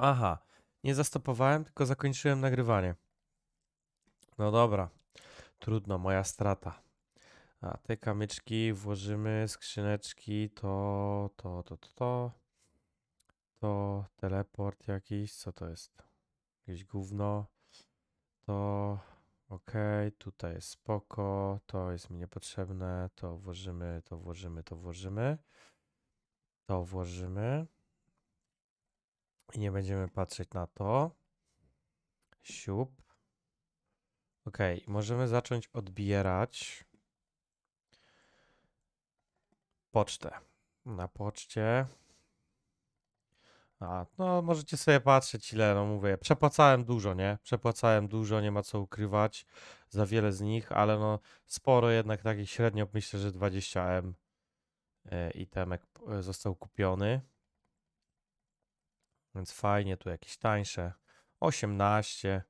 Aha, nie zastopowałem, tylko zakończyłem nagrywanie. No dobra, trudno, moja strata. A te kamyczki włożymy, skrzyneczki, to, to, to, to, to, to, teleport jakiś, co to jest? Jakieś gówno, to, ok, tutaj jest spoko, to jest mi niepotrzebne, to włożymy, to włożymy, to włożymy, to włożymy. I nie będziemy patrzeć na to. Siup. Ok, możemy zacząć odbierać pocztę. Na poczcie. A, no możecie sobie patrzeć ile, no mówię, przepłacałem dużo, nie? Przepłacałem dużo, nie ma co ukrywać za wiele z nich, ale no sporo jednak takich średnio, myślę, że 20M I temek został kupiony. Więc fajnie, tu jakieś tańsze. 18.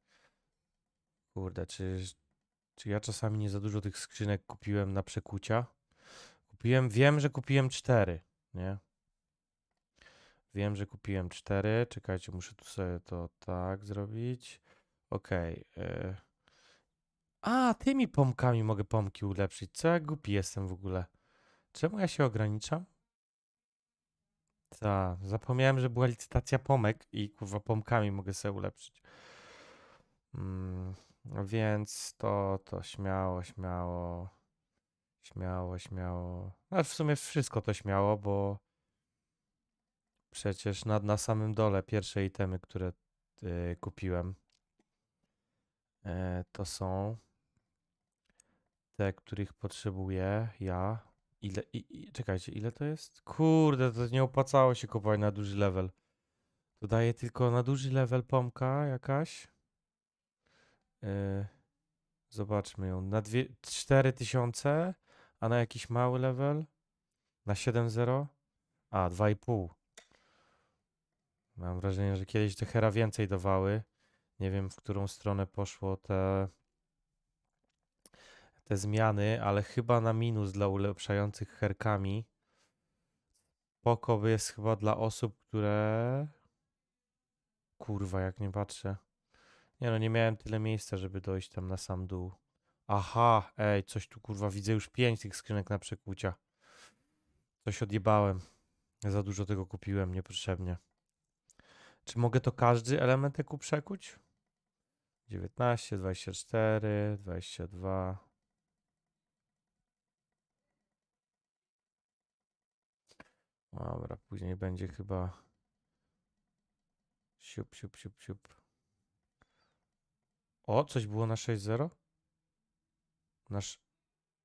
Kurde, czy, czy ja czasami nie za dużo tych skrzynek kupiłem na przekucia? Kupiłem, wiem, że kupiłem 4, nie? Wiem, że kupiłem 4. Czekajcie, muszę tu sobie to tak zrobić. Okej. Okay. E. A, tymi pomkami mogę pomki ulepszyć. Co ja głupi jestem w ogóle. Czemu ja się ograniczam? Ta, zapomniałem, że była licytacja pomek i kurwa pomkami mogę sobie ulepszyć. Mm, więc to, to śmiało, śmiało, śmiało, śmiało. No w sumie wszystko to śmiało, bo przecież na, na samym dole pierwsze itemy, które y, kupiłem, y, to są te, których potrzebuję ja, Ile, i, i, czekajcie, ile to jest? Kurde, to nie opłacało się kupować na duży level. To daje tylko na duży level pomka jakaś. Yy, zobaczmy ją. Na dwie, 4000, a na jakiś mały level? Na 7.0? A, 2,5. Mam wrażenie, że kiedyś te hera więcej dawały. Nie wiem, w którą stronę poszło te te zmiany, ale chyba na minus dla ulepszających herkami. Spoko jest chyba dla osób, które... Kurwa, jak nie patrzę. Nie no, nie miałem tyle miejsca, żeby dojść tam na sam dół. Aha, ej, coś tu kurwa, widzę już pięć tych skrzynek na przekucia. Coś odjebałem. Za dużo tego kupiłem niepotrzebnie. Czy mogę to każdy element eku przekuć? 19, 24, 22, Dobra, później będzie chyba siup, siup, siup, siup. O, coś było na 6.0? Nasz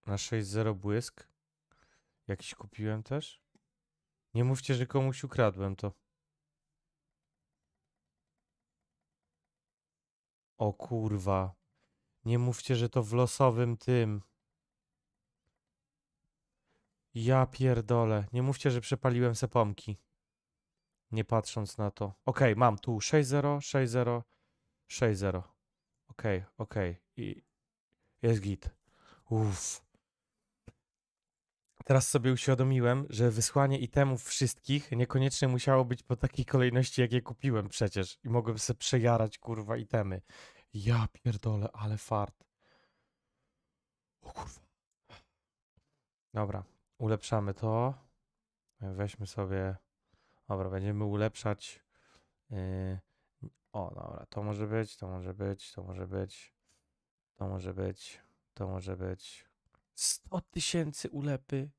na 6.0 błysk. Jakiś kupiłem też. Nie mówcie, że komuś ukradłem to. O kurwa. Nie mówcie, że to w losowym tym. Ja pierdolę. Nie mówcie, że przepaliłem se pomki. Nie patrząc na to. Okej, mam tu 6-0, 6-0, 6-0. Ok, ok. I jest git. Uff. Teraz sobie uświadomiłem, że wysłanie itemów wszystkich niekoniecznie musiało być po takiej kolejności, jak je kupiłem przecież. I mogłem sobie przejarać, kurwa, itemy. Ja pierdolę, ale fart. O kurwa. Dobra ulepszamy to. Weźmy sobie, dobra, będziemy ulepszać. Yy, o, dobra, to może być, to może być, to może być, to może być, to może być. 100 tysięcy ulepy.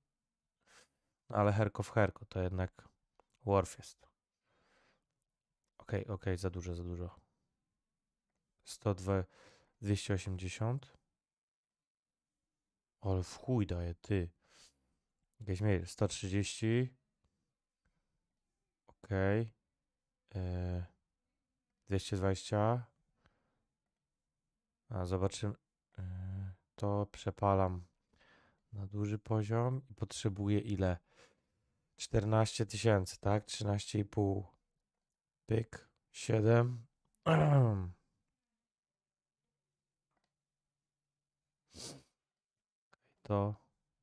No, ale herko w herko, to jednak worth jest. Okej, okay, okej, okay, za dużo, za dużo. 102, 280. Ale w chuj daje, ty. Gaźmir 130. Ok. dwieście 220. A zobaczymy. E, to przepalam na duży poziom i potrzebuję ile? 14 tysięcy, tak? 13,5. Pyk. 7. To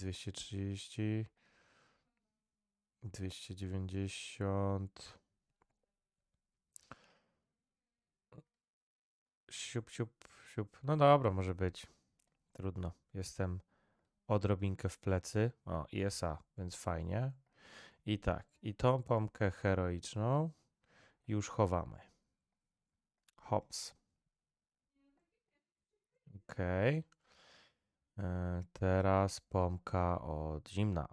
230, 290. Siup, siup, siup. No dobra, może być. Trudno. Jestem odrobinkę w plecy. O, ISA, więc fajnie. I tak, i tą pompkę heroiczną już chowamy. Hops. Okej. Okay. E, teraz pomka od zimna.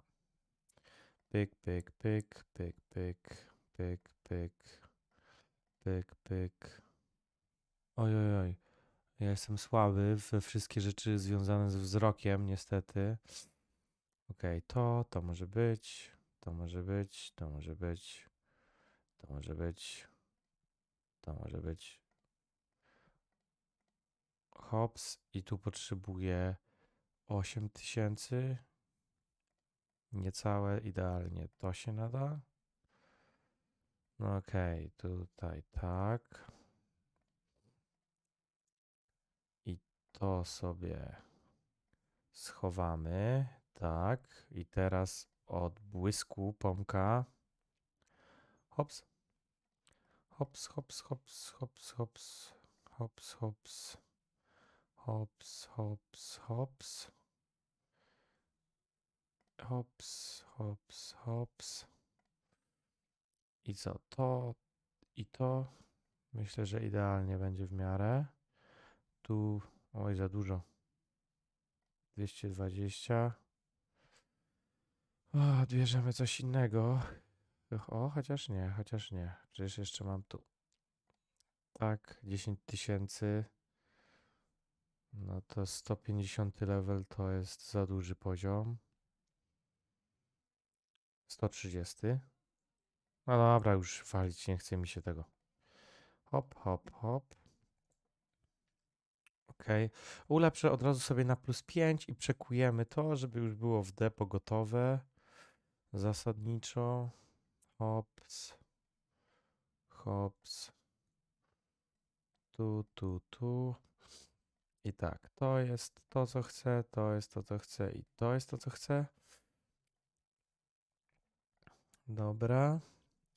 Pyk, pyk, pyk, pyk, pyk, pyk, pyk, pyk, pyk. Oj, oj, oj. Ja jestem słaby we wszystkie rzeczy związane z wzrokiem, niestety. Okej, okay, to, to może być, to może być, to może być, to może być, to może być. Hops i tu potrzebuję 8 tysięcy. Niecałe, idealnie to się nada. No okej, okay, tutaj tak. I to sobie schowamy. Tak. I teraz od błysku pomka. Hops. Hops, hops, hops, hops, hops, hops, hops, hops, hops, hops. Hops, hops, hops. I co? To i to. Myślę, że idealnie będzie w miarę. Tu, oj, za dużo. 220. O, odbierzemy coś innego. O, chociaż nie, chociaż nie. Przecież jeszcze mam tu. Tak, 10 tysięcy. No to 150 level to jest za duży poziom. 130. No dobra, już walić nie chce mi się tego. Hop, hop, hop. Ok. Ulepszę od razu sobie na plus 5 i przekujemy to, żeby już było w depo gotowe. Zasadniczo. Hops. Hops. Tu, tu, tu. I tak, to jest to, co chcę, to jest to, co chcę i to jest to, co chcę. Dobra.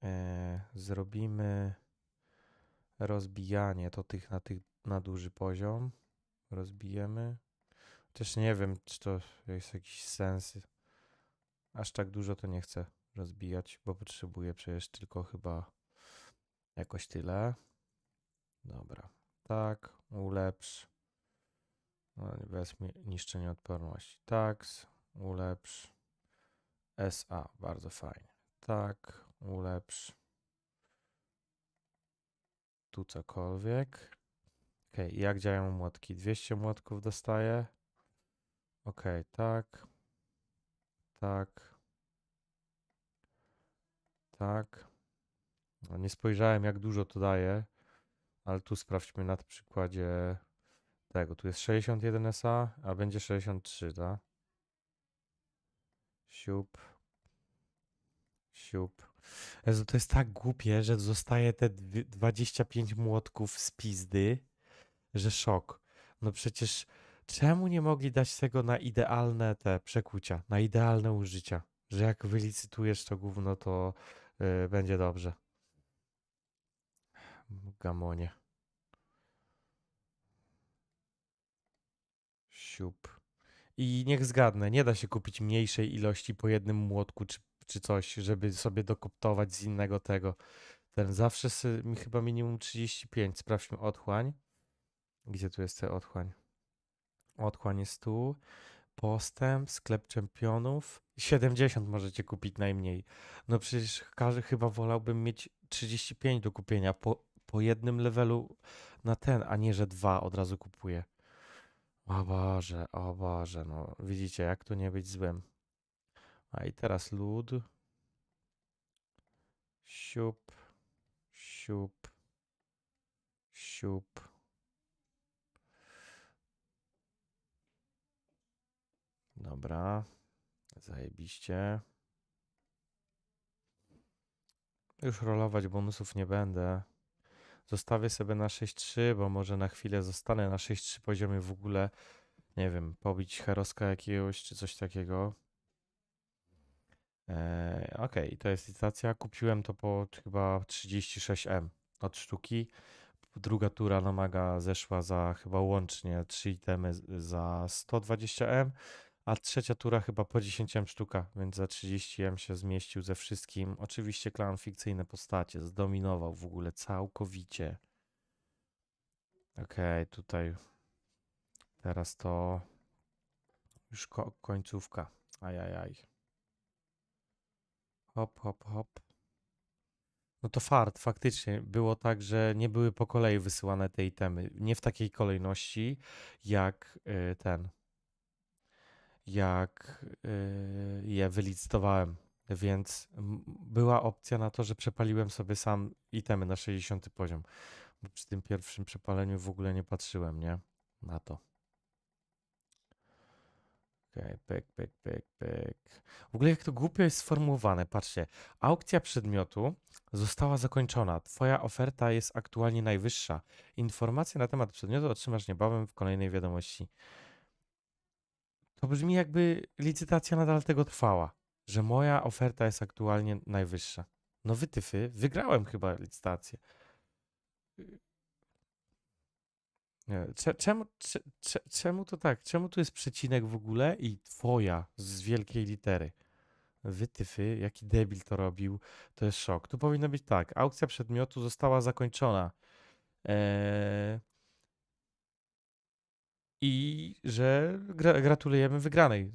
E, zrobimy rozbijanie to tych na, tych na duży poziom. Rozbijemy. Też nie wiem, czy to jest jakiś sens. Aż tak dużo to nie chcę rozbijać, bo potrzebuję przecież tylko chyba jakoś tyle. Dobra. Tak, ulepsz. No, bez niszczenia odporności. Tax, ulepsz. SA, bardzo fajnie. Tak, ulepsz tu cokolwiek. Ok, jak działają młotki? 200 młotków dostaję. Ok, tak. Tak. Tak. No nie spojrzałem jak dużo to daje, ale tu sprawdźmy na przykładzie tego. Tu jest 61 SA, a będzie 63, tak? Siup. Siup. Jezu, to jest tak głupie, że zostaje te 25 młotków z pizdy, że szok. No przecież czemu nie mogli dać tego na idealne te przekucia, na idealne użycia? Że jak wylicytujesz to gówno, to yy, będzie dobrze. Gamonie. Siup. I niech zgadnę, nie da się kupić mniejszej ilości po jednym młotku czy czy coś, żeby sobie dokoptować z innego tego. Ten zawsze mi chyba minimum 35. Sprawdźmy otchłań. Gdzie tu jest ten otchłań? Otchłań jest tu. Postęp, sklep czempionów. 70 możecie kupić najmniej. No przecież każdy chyba wolałbym mieć 35 do kupienia po, po jednym levelu na ten, a nie, że dwa od razu kupuję. O Boże, o Boże, no widzicie, jak tu nie być złym. A i teraz lud. Siup, siup, siup. Dobra, zajebiście. Już rolować bonusów nie będę. Zostawię sobie na 6-3, bo może na chwilę zostanę na 6-3 poziomie w ogóle. Nie wiem, pobić heroska jakiegoś czy coś takiego. E, okej, okay, to jest licytacja. Kupiłem to po chyba 36M od sztuki. Druga tura Nomaga zeszła za chyba łącznie 3 itemy za 120M, a trzecia tura chyba po 10M sztuka, więc za 30M się zmieścił ze wszystkim. Oczywiście klan fikcyjne postacie zdominował w ogóle całkowicie. Okej, okay, tutaj teraz to już ko końcówka. Ajajaj. Hop, hop, hop. No to fart, faktycznie. Było tak, że nie były po kolei wysyłane te itemy. Nie w takiej kolejności jak y, ten. Jak y, je wylicytowałem. Więc była opcja na to, że przepaliłem sobie sam itemy na 60 poziom. Bo przy tym pierwszym przepaleniu w ogóle nie patrzyłem, nie? Na to. Okej, okay, pyk, pyk, pyk, pyk. W ogóle jak to głupio jest sformułowane, patrzcie. Aukcja przedmiotu została zakończona. Twoja oferta jest aktualnie najwyższa. Informacje na temat przedmiotu otrzymasz niebawem w kolejnej wiadomości. To brzmi jakby licytacja nadal tego trwała, że moja oferta jest aktualnie najwyższa. No wytyfy, wygrałem chyba licytację czemu, czemu to tak? Czemu tu jest przecinek w ogóle i twoja z wielkiej litery? Wytyfy, jaki debil to robił, to jest szok. Tu powinno być tak, aukcja przedmiotu została zakończona. Eee... I że gra gratulujemy wygranej.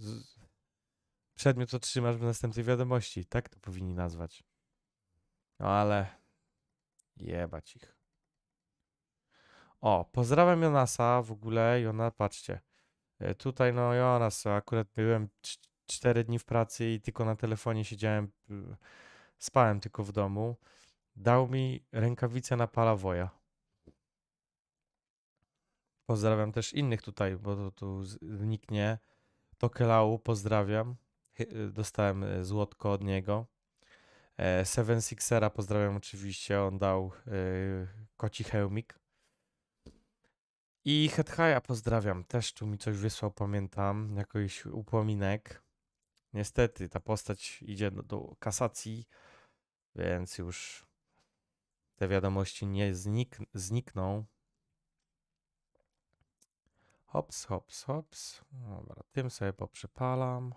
Przedmiot otrzymasz w następnej wiadomości. Tak to powinni nazwać. No ale jebać ich. O, pozdrawiam Jonasa w ogóle. Jona, patrzcie. E, tutaj no Jonas, akurat byłem 4 dni w pracy i tylko na telefonie siedziałem, spałem tylko w domu. Dał mi rękawicę na palawoja. Pozdrawiam też innych tutaj, bo tu, tu zniknie. Tokelau, pozdrawiam. E, dostałem e, złotko od niego. Seven Sixera pozdrawiam oczywiście, on dał koci hełmik. I Hedhaja pozdrawiam, też tu mi coś wysłał, pamiętam, jakiś upominek. Niestety ta postać idzie do, do kasacji, więc już te wiadomości nie znik znikną. Hops, hops, hops. Dobra, tym sobie poprzepalam.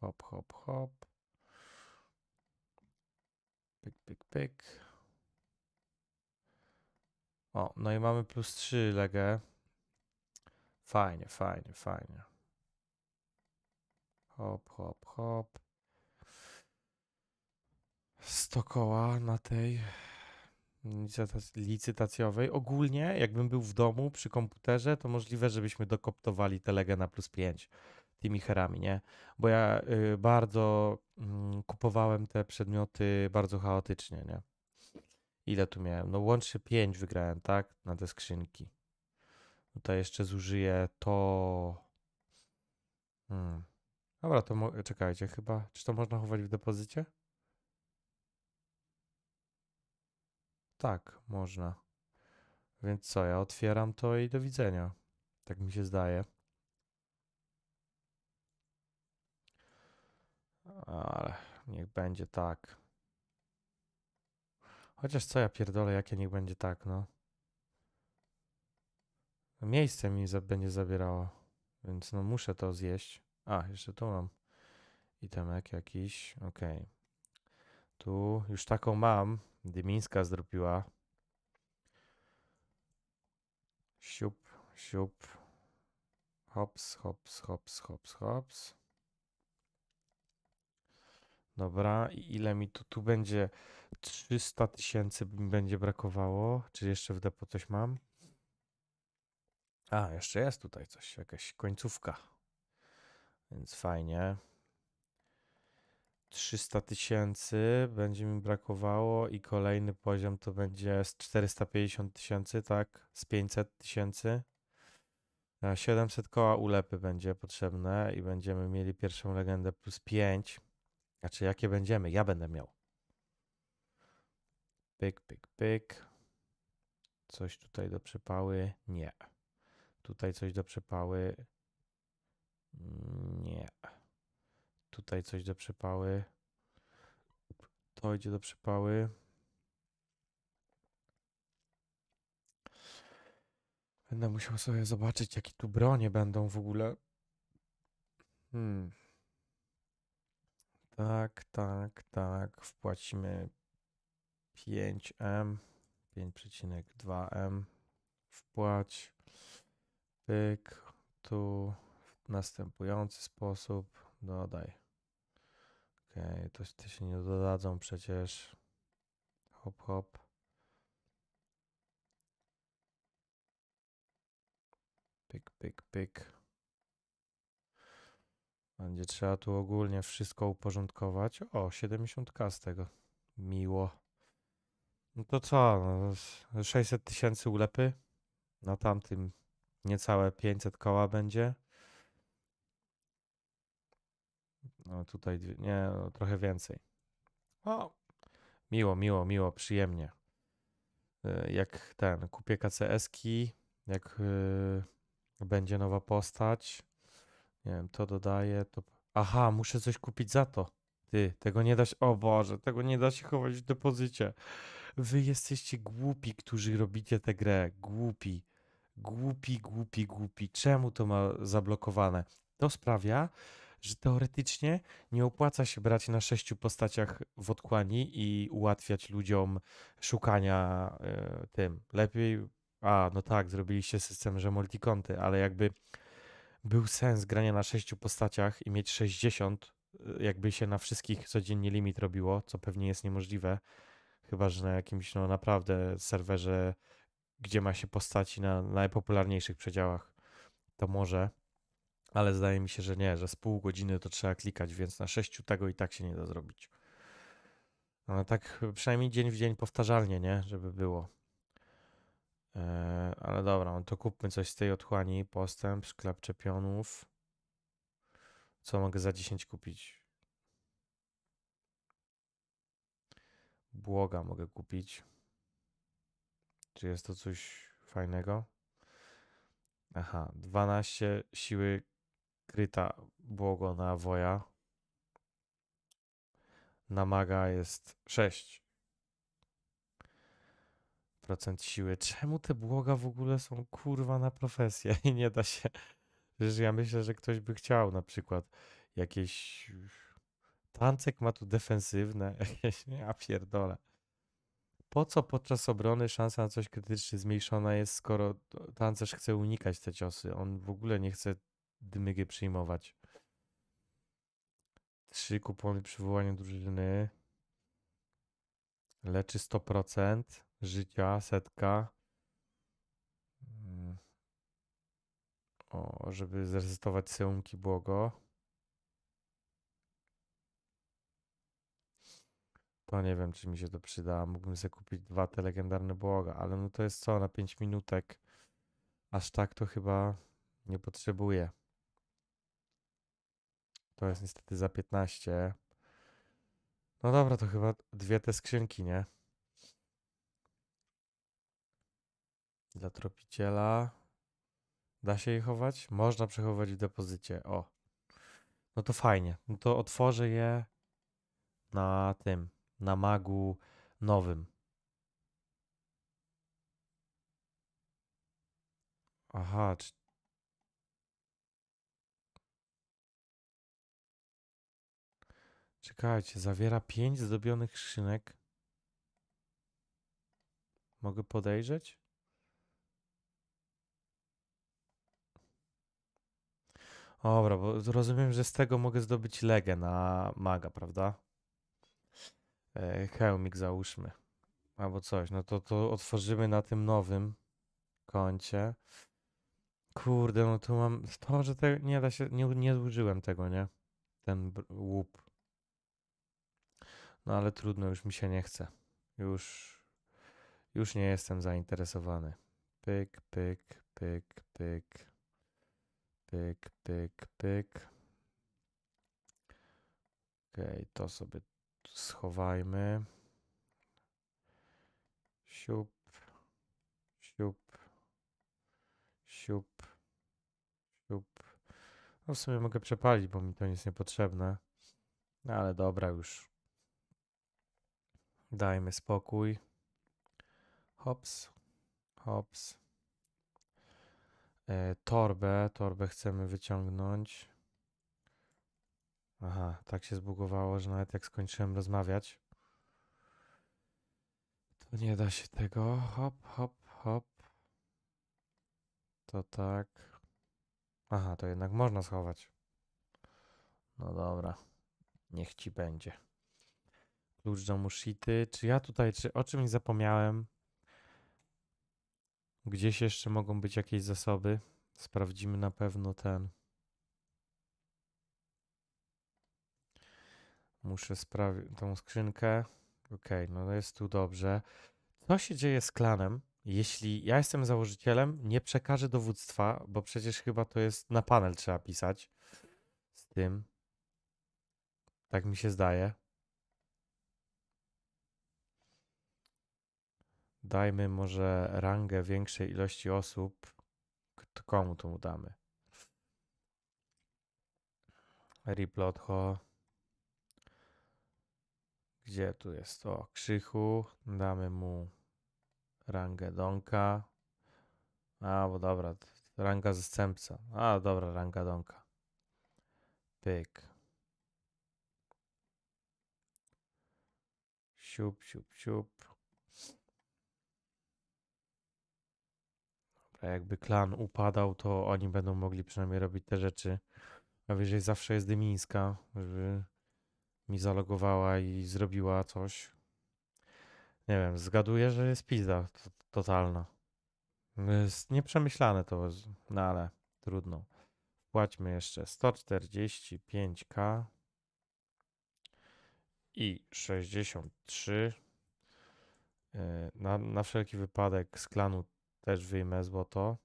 Hop, hop, hop. Pyk, pyk, pyk. O, no i mamy plus 3 legę. Fajnie, fajnie, fajnie. Hop, hop, hop. 100 koła na tej licytacjowej. Ogólnie, jakbym był w domu przy komputerze, to możliwe, żebyśmy dokoptowali legę na plus 5 tymi herami, nie? Bo ja y, bardzo y, kupowałem te przedmioty bardzo chaotycznie, nie? Ile tu miałem? No łącznie 5 wygrałem, tak? Na te skrzynki. Tutaj jeszcze zużyję to... Hmm. Dobra, to czekajcie, chyba... Czy to można chować w depozycie? Tak, można. Więc co, ja otwieram to i do widzenia. Tak mi się zdaje. Ale niech będzie tak. Chociaż co ja pierdolę, jakie niech będzie tak, no. Miejsce mi za, będzie zabierało, więc no muszę to zjeść. A, jeszcze tu mam itemek jakiś, okej. Okay. Tu już taką mam, Dymińska zrobiła. Siup, siup. Hops, hops, hops, hops, hops. Dobra, i ile mi tu, tu będzie 300 tysięcy mi będzie brakowało? Czy jeszcze w depo coś mam? A, jeszcze jest tutaj coś, jakaś końcówka. Więc fajnie. 300 tysięcy będzie mi brakowało i kolejny poziom to będzie z 450 tysięcy, tak? Z 500 tysięcy. 700 koła ulepy będzie potrzebne i będziemy mieli pierwszą legendę plus 5. Znaczy, jakie będziemy? Ja będę miał. Pyk, pyk, pyk. Coś tutaj do przepały? Nie. Tutaj coś do przepały? Nie. Tutaj coś do przepały? To idzie do przepały. Będę musiał sobie zobaczyć, jakie tu bronie będą w ogóle. Hmm. Tak, tak, tak. Wpłacimy 5M, 5,2M. Wpłać. Pyk. Tu w następujący sposób dodaj. Ok, to się nie dodadzą przecież. Hop, hop. Pyk, pyk, pyk. Będzie trzeba tu ogólnie wszystko uporządkować. O, 70k z tego. Miło. No to co? 600 no, tysięcy ulepy. Na tamtym niecałe 500 koła będzie. No tutaj nie, no, trochę więcej. O, miło, miło, miło, przyjemnie. E, jak ten, kupię KCS-ki, jak yy, będzie nowa postać, nie wiem, to dodaję, to... Aha, muszę coś kupić za to. Ty, tego nie da się... O Boże, tego nie da się chować w depozycie. Wy jesteście głupi, którzy robicie tę grę. Głupi. Głupi, głupi, głupi. Czemu to ma zablokowane? To sprawia, że teoretycznie nie opłaca się brać na sześciu postaciach w odkłani i ułatwiać ludziom szukania y, tym. Lepiej... A, no tak, zrobiliście system, że multikonty, ale jakby był sens grania na sześciu postaciach i mieć 60, y, jakby się na wszystkich codziennie limit robiło, co pewnie jest niemożliwe, chyba że na jakimś no naprawdę serwerze, gdzie ma się postaci na najpopularniejszych przedziałach, to może, ale zdaje mi się, że nie, że z pół godziny to trzeba klikać, więc na sześciu tego i tak się nie da zrobić. No, tak przynajmniej dzień w dzień powtarzalnie, nie? Żeby było. E, ale dobra, no to kupmy coś z tej otchłani. Postęp, sklep czepionów. Co mogę za 10 kupić? Błoga mogę kupić. Czy jest to coś fajnego? Aha, 12 siły kryta błogo na woja. Namaga jest 6 procent siły. Czemu te błoga w ogóle są kurwa na profesję i nie da się. Przecież ja myślę, że ktoś by chciał na przykład jakieś. Tancek ma tu defensywne, jakieś. Ja pierdolę. Po co podczas obrony szansa na coś krytyczne zmniejszona jest, skoro tancerz chce unikać te ciosy? On w ogóle nie chce dymygy przyjmować. Trzy kupony przywołania drużyny. Leczy 100% życia, setka. Mm. O, żeby z syłki błogo. To nie wiem, czy mi się to przyda. Mógłbym sobie kupić dwa te legendarne błoga, ale no to jest co, na 5 minutek. Aż tak to chyba nie potrzebuję. To jest niestety za 15. No dobra, to chyba dwie te skrzynki, nie? dla tropiciela. Da się je chować? Można przechowywać w depozycie. O. No to fajnie. No to otworzę je na tym, na magu nowym. Aha, czy... Czekajcie, zawiera pięć zdobionych skrzynek. Mogę podejrzeć? Dobra, bo rozumiem, że z tego mogę zdobyć legę na maga, prawda? E, hełmik załóżmy. Albo coś. No to, to otworzymy na tym nowym koncie. Kurde, no tu mam... To, że te, nie da się... Nie, nie zużyłem tego, nie? Ten łup. No ale trudno, już mi się nie chce. Już... Już nie jestem zainteresowany. Pyk, pyk, pyk, pyk. Pyk, pyk, pyk. Ok, to sobie schowajmy. Siup, siup, siup, siup. No w sumie mogę przepalić, bo mi to nic niepotrzebne. No ale dobra już. Dajmy spokój. Hops, hops, E, torbę. Torbę chcemy wyciągnąć. Aha, tak się zbugowało, że nawet jak skończyłem rozmawiać, to nie da się tego. Hop, hop, hop. To tak. Aha, to jednak można schować. No dobra, niech ci będzie. Klucz do muszity, Czy ja tutaj, czy o czymś zapomniałem? Gdzieś jeszcze mogą być jakieś zasoby. Sprawdzimy na pewno ten. Muszę sprawdzić tą skrzynkę. Ok, no jest tu dobrze. Co się dzieje z klanem, jeśli ja jestem założycielem, nie przekażę dowództwa, bo przecież chyba to jest na panel trzeba pisać z tym. Tak mi się zdaje. dajmy może rangę większej ilości osób, komu tu damy. Riplotho. Gdzie tu jest? O, Krzychu. Damy mu rangę Donka. A, bo dobra, ranga zastępca. A, dobra, ranga Donka. Pyk. Siup, siup, siup. A jakby klan upadał, to oni będą mogli przynajmniej robić te rzeczy. A jeżeli zawsze jest Dymińska, żeby mi zalogowała i zrobiła coś. Nie wiem, zgaduję, że jest pizda totalna. Jest nieprzemyślane to, no ale trudno. Wpłaćmy jeszcze 145k i 63. E, na, na wszelki wypadek z klanu też wyjmę złoto.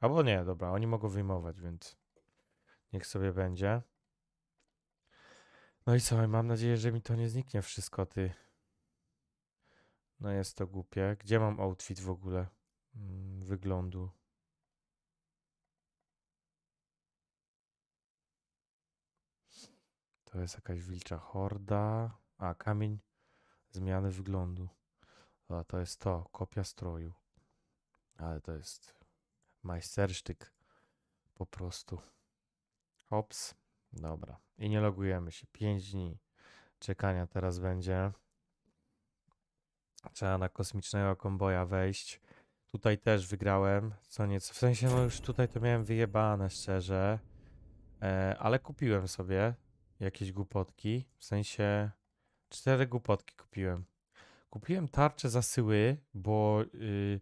Albo nie, dobra, oni mogą wyjmować, więc niech sobie będzie. No i co, mam nadzieję, że mi to nie zniknie wszystko, ty. No jest to głupie. Gdzie mam outfit w ogóle? Mm, wyglądu. To jest jakaś wilcza horda. A, kamień zmiany wyglądu. A, to jest to, kopia stroju. Ale to jest majstersztyk po prostu. Ops, Dobra. I nie logujemy się. 5 dni czekania teraz będzie. Trzeba na kosmicznego komboja wejść. Tutaj też wygrałem co nieco. W sensie, no już tutaj to miałem wyjebane, szczerze. E, ale kupiłem sobie jakieś głupotki. W sensie, cztery głupotki kupiłem. Kupiłem tarczę zasyły, bo... Yy,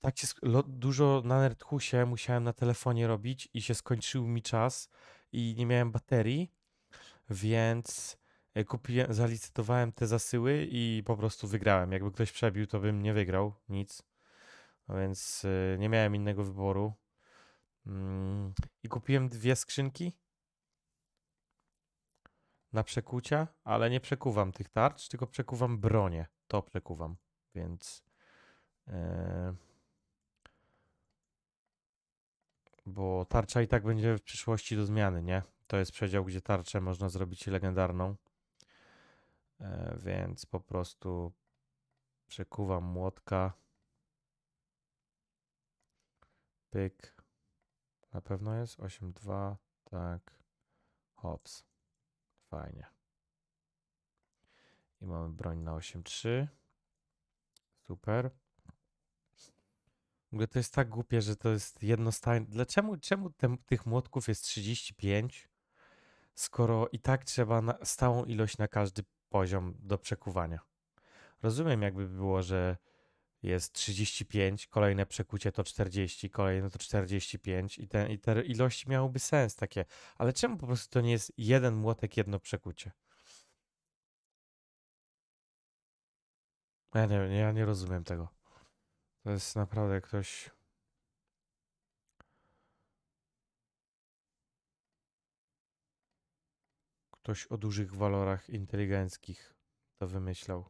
tak się dużo na Nerdhusie musiałem na telefonie robić i się skończył mi czas i nie miałem baterii, więc e, kupiłem, zalicytowałem te zasyły i po prostu wygrałem. Jakby ktoś przebił, to bym nie wygrał nic. No więc e, nie miałem innego wyboru. Mm, I kupiłem dwie skrzynki na przekucia, ale nie przekuwam tych tarcz, tylko przekuwam bronię. To przekuwam, więc. Yy... bo tarcza i tak będzie w przyszłości do zmiany, nie? To jest przedział, gdzie tarczę można zrobić legendarną, e, więc po prostu przekuwam młotka. Pyk. Na pewno jest 8-2, tak. Hops. Fajnie. I mamy broń na 8-3. Super to jest tak głupie, że to jest jednostajne. Dlaczego czemu te, tych młotków jest 35, skoro i tak trzeba na, stałą ilość na każdy poziom do przekuwania? Rozumiem, jakby było, że jest 35, kolejne przekucie to 40, kolejne to 45 i te, i te ilości miałyby sens takie. Ale czemu po prostu to nie jest jeden młotek, jedno przekucie? Ja nie, ja nie rozumiem tego. To jest naprawdę ktoś. Ktoś o dużych walorach inteligenckich to wymyślał.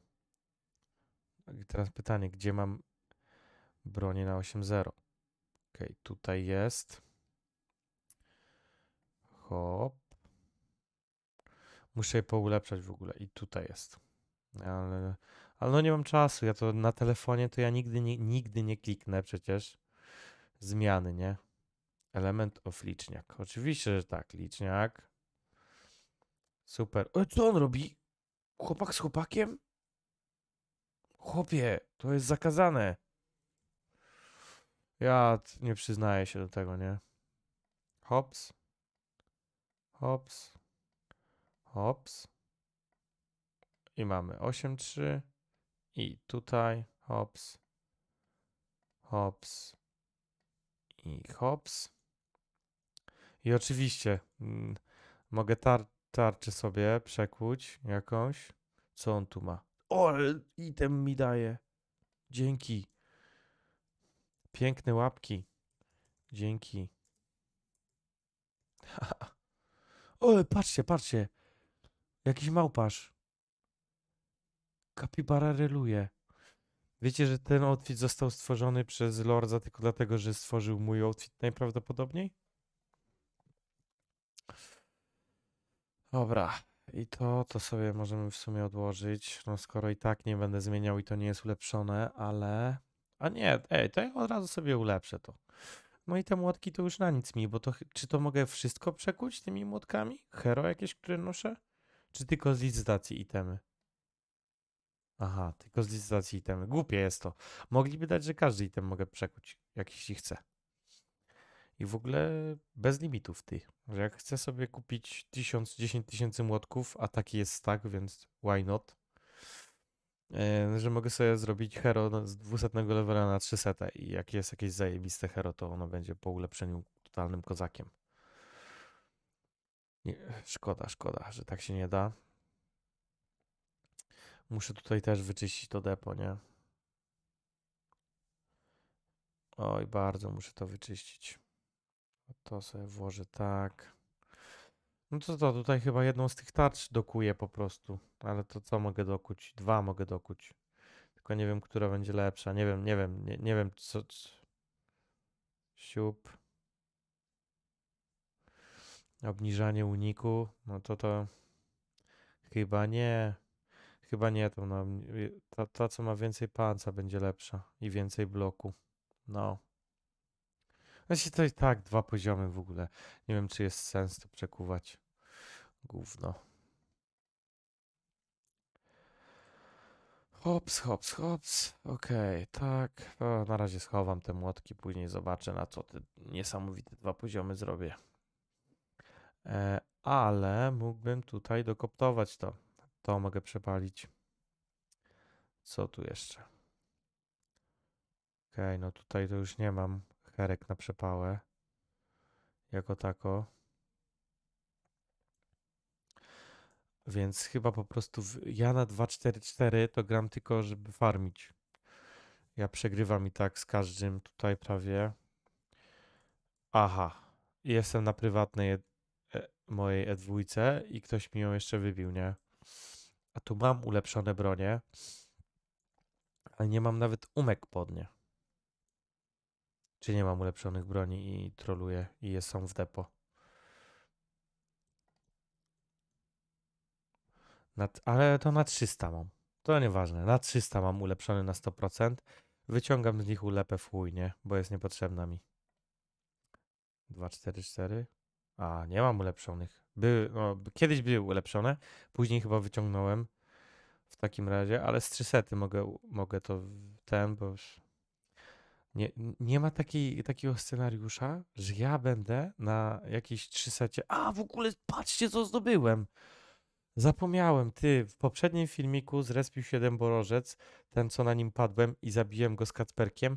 No I teraz pytanie, gdzie mam bronię na 8.0? Ok, tutaj jest. Hop. Muszę je poulepszać w ogóle i tutaj jest. Ale ale no nie mam czasu, ja to na telefonie to ja nigdy nie, nigdy nie kliknę przecież zmiany, nie? Element of liczniak. Oczywiście, że tak, liczniak. Super. O, co on robi? Chłopak z chłopakiem? Chłopie, to jest zakazane. Ja nie przyznaję się do tego, nie? Hops. Hops. Hops. I mamy 8-3 i tutaj hops, hops i hops. I oczywiście mm, mogę tar tarczę sobie przekłuć jakąś. Co on tu ma? O, item mi daje. Dzięki. Piękne łapki. Dzięki. o, patrzcie, patrzcie. Jakiś małpasz. Kapibara reluje. Wiecie, że ten outfit został stworzony przez Lorda tylko dlatego, że stworzył mój outfit najprawdopodobniej? Dobra. I to, to sobie możemy w sumie odłożyć. No skoro i tak nie będę zmieniał i to nie jest ulepszone, ale... A nie, ej, to ja od razu sobie ulepszę to. No i te młotki to już na nic mi, bo to czy to mogę wszystko przekuć tymi młotkami? Hero jakieś, które noszę? Czy tylko z licytacji itemy? Aha, tylko z licytacji itemy. Głupie jest to. Mogliby dać, że każdy item mogę przekuć, jak jeśli chcę. I w ogóle bez limitów ty. Że jak chcę sobie kupić 1000, 10 tysięcy młotków, a taki jest tak, więc why not? E, że mogę sobie zrobić hero z 200 levela na 300 i jak jest jakieś zajebiste hero, to ono będzie po ulepszeniu totalnym kozakiem. Nie, szkoda, szkoda, że tak się nie da. Muszę tutaj też wyczyścić to depo, nie? Oj, bardzo muszę to wyczyścić. To sobie włożę tak. No co to, tutaj chyba jedną z tych tarcz dokuję po prostu. Ale to co mogę dokuć? Dwa mogę dokuć. Tylko nie wiem, która będzie lepsza. Nie wiem, nie wiem, nie, nie wiem co... Siup. Obniżanie uniku. No to to... Chyba nie. Chyba nie, to y, ta, ta, co ma więcej panca, będzie lepsza i więcej bloku. No. Znaczy to i tak dwa poziomy w ogóle. Nie wiem, czy jest sens to przekuwać. Gówno. Hops, hops, hops. Okej, okay, tak. na razie schowam te młotki, później zobaczę na co te niesamowite dwa poziomy zrobię. E, ale mógłbym tutaj dokoptować to. To mogę przepalić. Co tu jeszcze? Okej, okay, no tutaj to już nie mam herek na przepałę. Jako tako. Więc chyba po prostu w, ja na 2-4-4 to gram tylko, żeby farmić. Ja przegrywam i tak z każdym tutaj prawie. Aha, jestem na prywatnej e, mojej E2 i ktoś mi ją jeszcze wybił, nie? a tu mam ulepszone bronie, ale nie mam nawet umek pod nie. Czy nie mam ulepszonych broni i troluję i je są w depo. Na, ale to na 300 mam. To nieważne. Na 300 mam ulepszony na 100%. Wyciągam z nich ulepę w chuj, nie? Bo jest niepotrzebna mi. 2, 4, 4. A, nie mam ulepszonych. no, kiedyś były ulepszone, później chyba wyciągnąłem w takim razie, ale z 300 mogę, mogę to ten, bo już nie, nie ma takiej, takiego scenariusza, że ja będę na jakiejś 300. A w ogóle patrzcie, co zdobyłem. Zapomniałem, ty, w poprzednim filmiku zrespił się jeden borożec, ten co na nim padłem i zabiłem go z kacperkiem.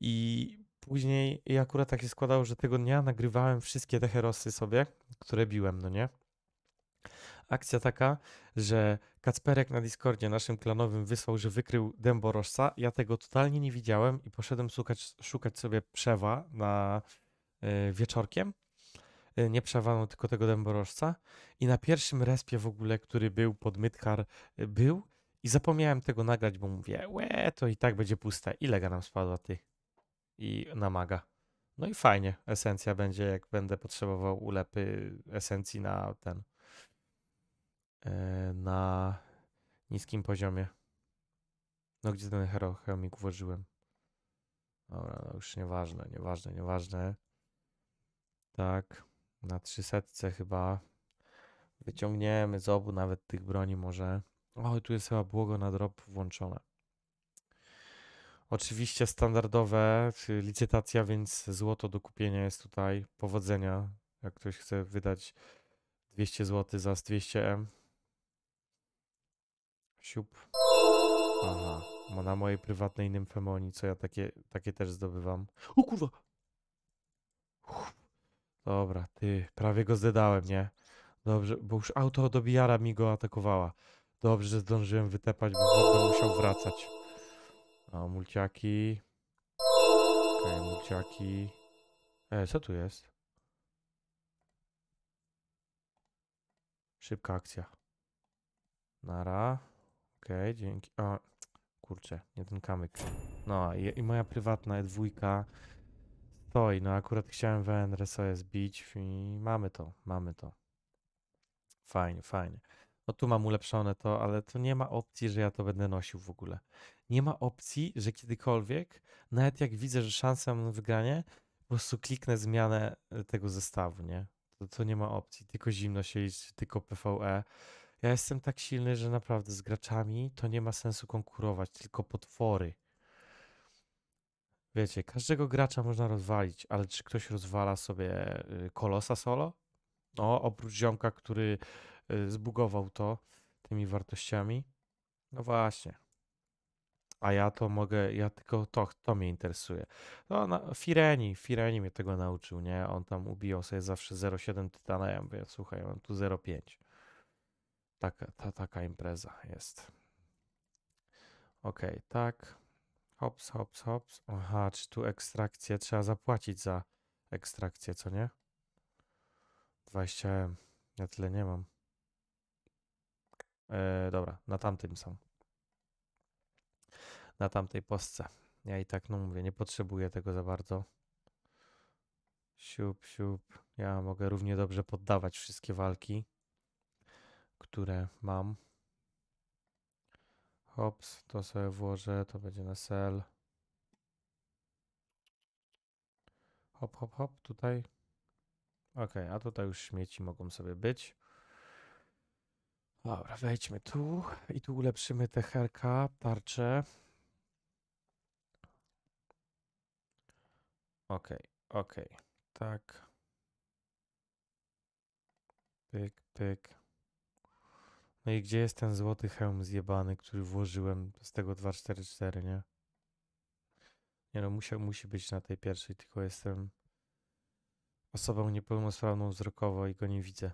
I później i akurat tak się składało, że tego dnia nagrywałem wszystkie te herosy sobie, które biłem, no nie? Akcja taka, że Kacperek na Discordzie naszym klanowym wysłał, że wykrył dęborożca. Ja tego totalnie nie widziałem i poszedłem szukać, szukać sobie przewa na e, wieczorkiem. E, nie przewano tylko tego dęborożca. I na pierwszym respie w ogóle, który był pod Mytkar, e, był i zapomniałem tego nagrać, bo mówię, łe, to i tak będzie puste. Ile ga nam spadła, ty? i namaga. No i fajnie, esencja będzie, jak będę potrzebował ulepy esencji na ten, e, na niskim poziomie. No gdzie ten herochemik włożyłem? Dobra, no już nieważne, nieważne, nieważne. Tak, na 300 chyba wyciągniemy z obu nawet tych broni może. O, tu jest chyba błogo na drop włączone. Oczywiście standardowe, licytacja, więc złoto do kupienia jest tutaj. Powodzenia, jak ktoś chce wydać 200 zł za 200M. Siup. Aha, ma na mojej prywatnej nymfemonii, co ja takie, takie też zdobywam. O kurwa! Dobra, ty, prawie go zdedałem, nie? Dobrze, bo już auto do mi go atakowała. Dobrze, że zdążyłem wytepać, bo będę musiał wracać. A, mulciaki. Okej, okay, mulciaki. E, co tu jest? Szybka akcja. Nara. Okej, okay, dzięki. O, kurczę, nie ten kamyk. No i, i moja prywatna dwójka stoi. No akurat chciałem WNR sobie zbić i mamy to, mamy to. Fajnie, fajnie. No tu mam ulepszone to, ale tu nie ma opcji, że ja to będę nosił w ogóle nie ma opcji, że kiedykolwiek, nawet jak widzę, że szanse mam na wygranie, po prostu kliknę zmianę e, tego zestawu, nie? To, to nie ma opcji, tylko zimno się liczy, tylko PvE. Ja jestem tak silny, że naprawdę z graczami to nie ma sensu konkurować, tylko potwory. Wiecie, każdego gracza można rozwalić, ale czy ktoś rozwala sobie e, kolosa solo? No, oprócz ziomka, który e, zbugował to tymi wartościami. No właśnie a ja to mogę, ja tylko to, to mnie interesuje. No, no, Fireni, Fireni mnie tego nauczył, nie? On tam ubijał sobie zawsze 0,7 tytana, ja mówię, słuchaj, mam tu 0,5. Taka, ta, taka impreza jest. Ok, tak. Hops, hops, hops. Aha, czy tu ekstrakcję trzeba zapłacić za ekstrakcję, co nie? 20 Ja tyle nie mam. E, dobra, na tamtym są na tamtej postce. Ja i tak, no mówię, nie potrzebuję tego za bardzo. Siup, siup. Ja mogę równie dobrze poddawać wszystkie walki, które mam. Hops, to sobie włożę, to będzie na sel. Hop, hop, hop, tutaj. Ok, a tutaj już śmieci mogą sobie być. Dobra, wejdźmy tu i tu ulepszymy te helka, tarcze. Okej, okay, okej. Okay. Tak. Pyk, pyk. No i gdzie jest ten złoty hełm zjebany, który włożyłem z tego 244, nie? Nie no, musiał, musi być na tej pierwszej, tylko jestem osobą niepełnosprawną wzrokowo i go nie widzę.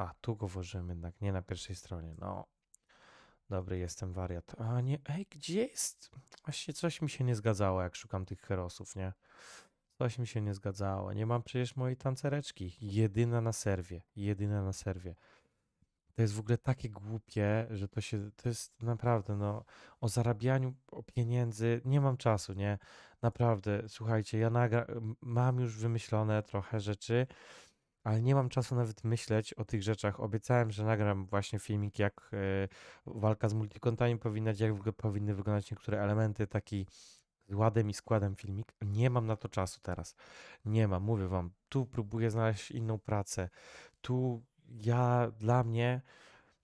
A, tu go jednak, nie na pierwszej stronie. No, dobry jestem wariat. A nie, ej, gdzie jest? Właśnie coś mi się nie zgadzało, jak szukam tych herosów, nie? Coś mi się nie zgadzało. Nie mam przecież mojej tancereczki. Jedyna na serwie. Jedyna na serwie. To jest w ogóle takie głupie, że to się, to jest naprawdę, no, o zarabianiu o pieniędzy nie mam czasu, nie? Naprawdę, słuchajcie, ja nagra- mam już wymyślone trochę rzeczy, ale nie mam czasu nawet myśleć o tych rzeczach. Obiecałem, że nagram właśnie filmik, jak e, walka z multikontami powinna, jak powinny wyglądać niektóre elementy, taki z ładem i składem filmik. Nie mam na to czasu teraz. Nie mam, mówię wam. Tu próbuję znaleźć inną pracę. Tu ja, dla mnie,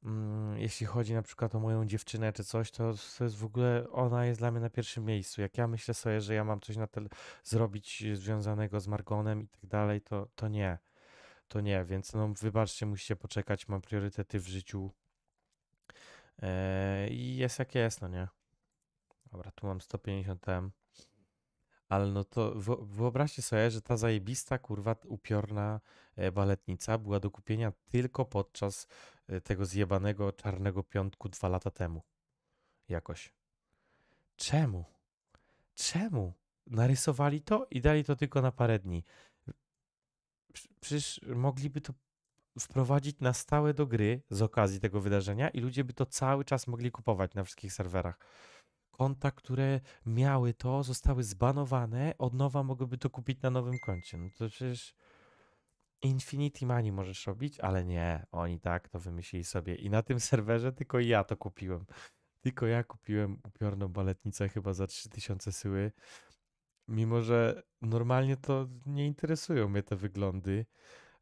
mm, jeśli chodzi na przykład o moją dziewczynę czy coś, to, to jest w ogóle, ona jest dla mnie na pierwszym miejscu. Jak ja myślę sobie, że ja mam coś na tel zrobić e, związanego z Margonem i tak dalej, to, to nie to nie, więc no wybaczcie, musicie poczekać, mam priorytety w życiu yy, i jest jak jest, no nie. Dobra, tu mam 150 M. Ale no to wyobraźcie sobie, że ta zajebista, kurwa, upiorna e, baletnica była do kupienia tylko podczas e, tego zjebanego czarnego piątku dwa lata temu. Jakoś. Czemu? Czemu? Narysowali to i dali to tylko na parę dni. Przecież mogliby to wprowadzić na stałe do gry z okazji tego wydarzenia i ludzie by to cały czas mogli kupować na wszystkich serwerach. Konta, które miały to, zostały zbanowane, od nowa mogłyby to kupić na nowym koncie. No to przecież Infinity Money możesz robić, ale nie, oni tak to wymyślili sobie. I na tym serwerze tylko ja to kupiłem. Tylko ja kupiłem upiorną baletnicę chyba za 3000 syły Mimo, że normalnie to nie interesują mnie te wyglądy.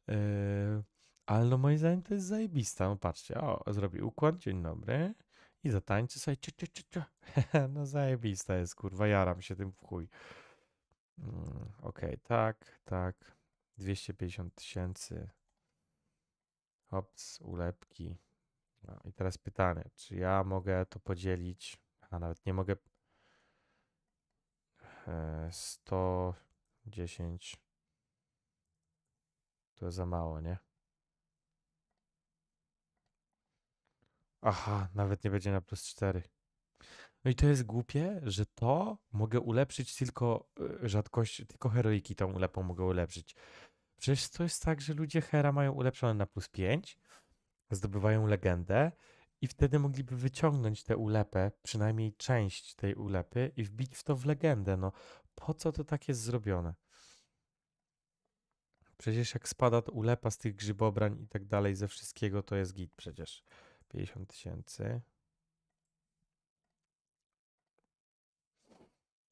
E, ale no moim zdaniem to jest zajebista. No patrzcie, o, zrobi układ, dzień dobry. I zatańczy sobie, ciu, ciu, ciu, ciu. no zajebista jest, kurwa, jaram się tym w chuj. Mm, okej, okay, tak, tak. 250 tysięcy. Hops, ulepki. No, I teraz pytanie, czy ja mogę to podzielić, a nawet nie mogę 110. E, to jest za mało, nie? Aha, nawet nie będzie na plus 4. No i to jest głupie, że to mogę ulepszyć tylko e, rzadkość, tylko heroiki tą ulepą mogę ulepszyć. Przecież to jest tak, że ludzie Hera mają ulepszone na plus 5, zdobywają legendę, i wtedy mogliby wyciągnąć tę ulepę, przynajmniej część tej ulepy i wbić w to w legendę. No, po co to tak jest zrobione? Przecież jak spada to ulepa z tych grzybobrań i tak dalej, ze wszystkiego to jest git przecież. 50 tysięcy.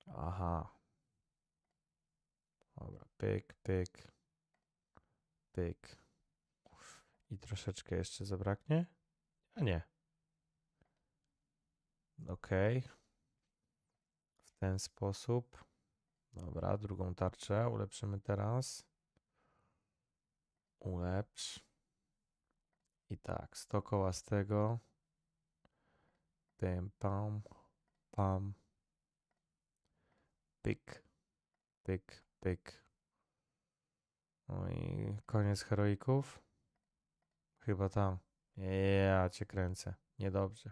Aha. Dobra, pyk, pyk, pyk. I troszeczkę jeszcze zabraknie? A nie. Ok. W ten sposób. Dobra, drugą tarczę ulepszymy teraz. Ulepsz. I tak, 100 koła z tego. Pym, pam, pam. Pyk, pyk, pyk. No i koniec heroików. Chyba tam. Ja cię kręcę. Niedobrze.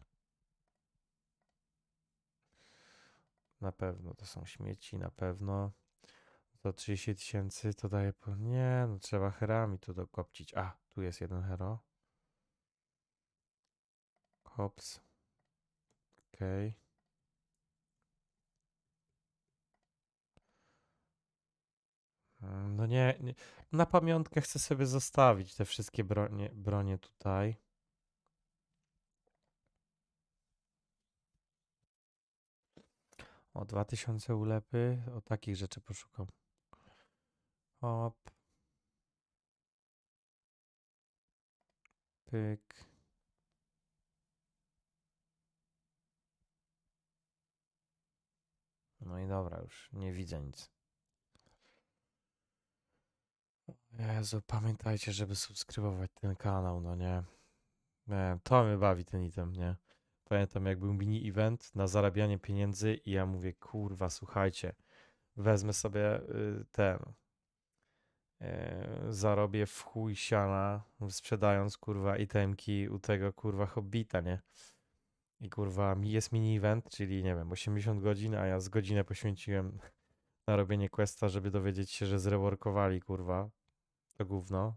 na pewno to są śmieci, na pewno. To 30 tysięcy to daje po... Nie, no trzeba herami tu dokopcić. A, tu jest jeden hero. Kops. Ok. Okay. Mm, no nie, nie, na pamiątkę chcę sobie zostawić te wszystkie bronie, bronie tutaj. O 2000 ulepy, o takich rzeczy poszukam. Hop. Pyk. No i dobra, już nie widzę nic. Jezu, pamiętajcie, żeby subskrybować ten kanał, no nie? nie to mnie bawi ten item, nie? Pamiętam, jak był mini event na zarabianie pieniędzy i ja mówię, kurwa, słuchajcie, wezmę sobie y, ten, e, zarobię w chuj siana, sprzedając, kurwa, itemki u tego, kurwa, hobbita, nie? I kurwa, jest mini event, czyli nie wiem, 80 godzin, a ja z godzinę poświęciłem na robienie questa, żeby dowiedzieć się, że zreworkowali, kurwa, to gówno.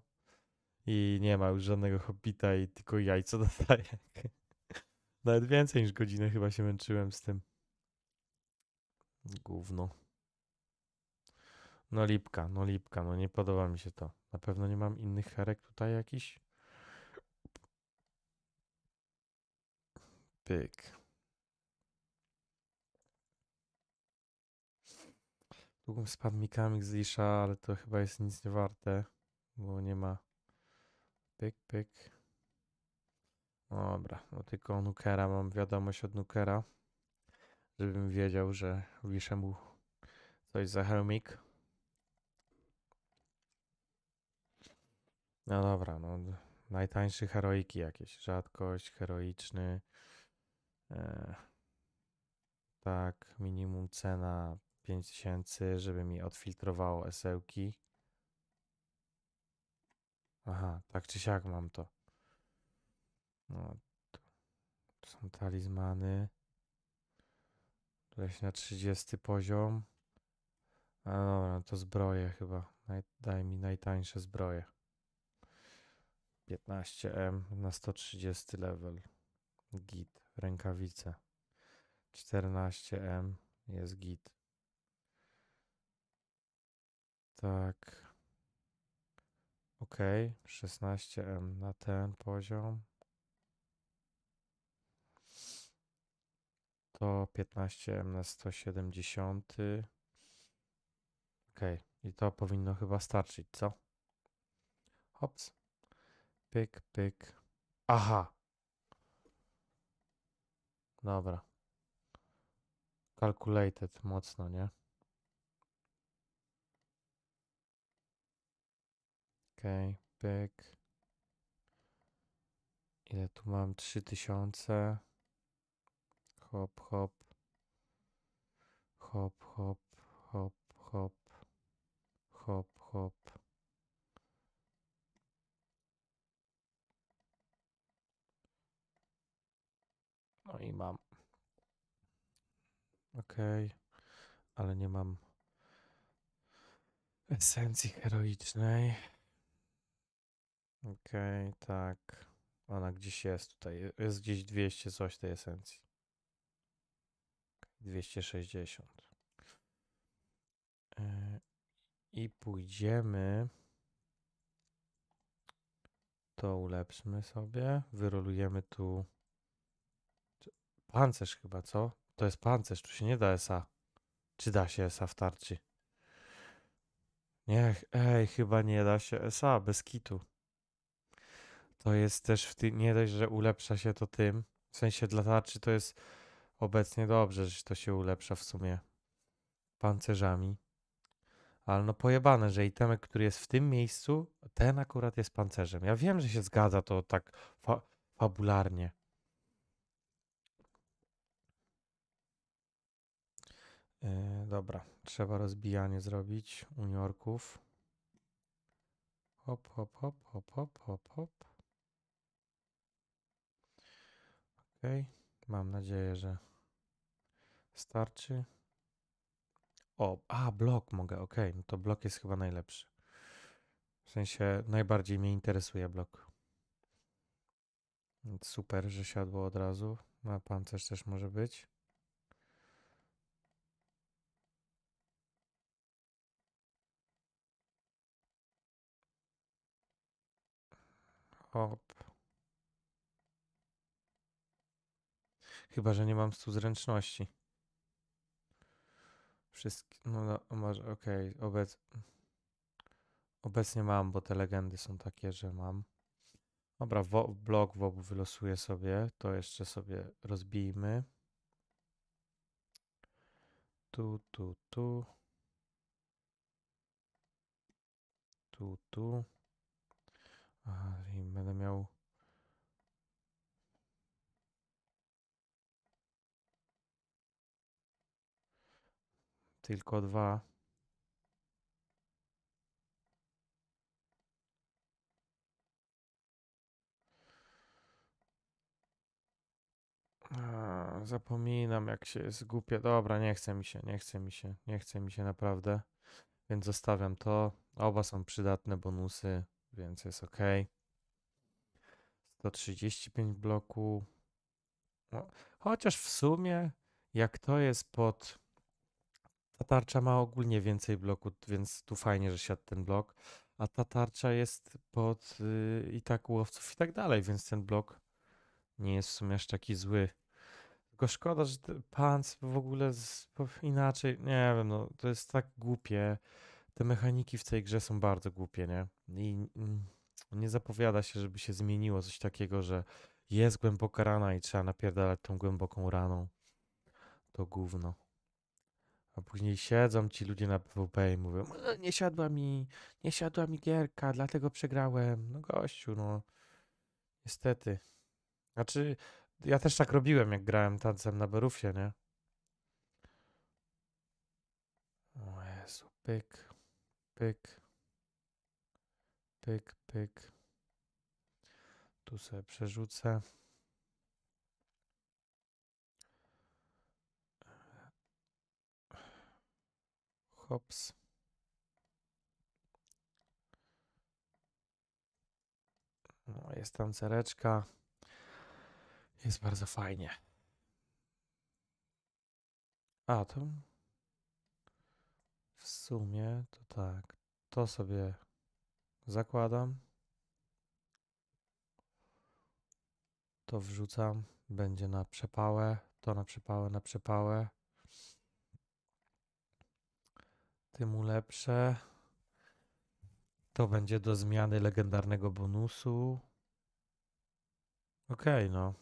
I nie ma już żadnego hobbita i tylko jajco dodaję. Nawet więcej niż godzinę chyba się męczyłem z tym. Gówno. No lipka, no lipka, no nie podoba mi się to. Na pewno nie mam innych herek tutaj jakiś. Pyk. Długą spadł mi kamik z lisza, ale to chyba jest nic nie warte, bo nie ma. Pyk, pyk. Dobra, no tylko Nukera mam wiadomość od Nukera, żebym wiedział, że wiszę mu coś za helmik. No dobra, no najtańszy heroiki jakieś, rzadkość, heroiczny. E, tak, minimum cena 5000, żeby mi odfiltrowało esełki. Aha, tak czy siak mam to. No, tu są talizmany. Leś na 30 poziom. A dobra, to zbroje chyba. Daj mi najtańsze zbroje. 15M na 130 level. Git. Rękawice. 14M jest git. Tak. Ok, 16M na ten poziom. 115 na 170. Ok, i to powinno chyba starczyć, co? Hops. Pyk, pyk. Aha. Dobra. Calculated mocno, nie? ok, pyk. Ile tu mam? 3000 hop, hop. Hop, hop, hop, hop. Hop, hop. No i mam. Okej, okay. ale nie mam esencji heroicznej. Okej, okay, tak. Ona gdzieś jest tutaj. Jest gdzieś 200 coś tej esencji. 260. E, I pójdziemy. To ulepszmy sobie. Wyrolujemy tu. Pancerz chyba, co? To jest pancerz, tu się nie da SA. Czy da się SA w tarczy? Niech, ej, chyba nie da się SA bez kitu. To jest też w tym, nie dość, że ulepsza się to tym. W sensie dla tarczy to jest obecnie dobrze, że to się ulepsza w sumie pancerzami. Ale no pojebane, że itemek, który jest w tym miejscu, ten akurat jest pancerzem. Ja wiem, że się zgadza to tak fa fabularnie. Yy, dobra, trzeba rozbijanie zrobić uniorków. Hop, hop, hop, hop, hop, hop, hop. Okej. Okay. Mam nadzieję, że starczy. O, a blok mogę, ok, no to blok jest chyba najlepszy. W sensie najbardziej mnie interesuje blok. super, że siadło od razu. No, a pancerz też może być. Hop. Chyba, że nie mam stu zręczności. Wszystkie. No, no może. Okej, okay, obec. Obecnie mam, bo te legendy są takie, że mam. Dobra, wo, blok wobu wylosuję sobie. To jeszcze sobie rozbijmy. Tu, tu, tu. Tu, tu. Aha, i będę miał Tylko dwa. A, zapominam, jak się jest głupie. Dobra, nie chce mi się, nie chce mi się, nie chce mi się naprawdę. Więc zostawiam to. Oba są przydatne bonusy, więc jest ok. 135 bloku. No, chociaż w sumie, jak to jest pod ta tarcza ma ogólnie więcej bloku, więc tu fajnie, że siadł ten blok. A ta tarcza jest pod y, i tak łowców i tak dalej, więc ten blok nie jest w sumie aż taki zły. Tylko szkoda, że Pants w ogóle z, inaczej, nie wiem, no, to jest tak głupie. Te mechaniki w tej grze są bardzo głupie, nie? I mm, nie zapowiada się, żeby się zmieniło coś takiego, że jest głęboka rana i trzeba napierdalać tą głęboką raną. To gówno. A później siedzą ci ludzie na PWP i mówią, no, nie siadła mi, nie siadła mi gierka, dlatego przegrałem. No gościu, no. Niestety. Znaczy, ja też tak robiłem, jak grałem tancem na Berufie, nie? O Jezu, pyk, pyk, pyk, pyk. Tu sobie przerzucę. hops. No, jest cereczka. Jest bardzo fajnie. A, to w sumie to tak. To sobie zakładam. To wrzucam. Będzie na przepałę. To na przepałę, na przepałę. tym lepsze. To będzie do zmiany legendarnego bonusu. Okej, okay, no.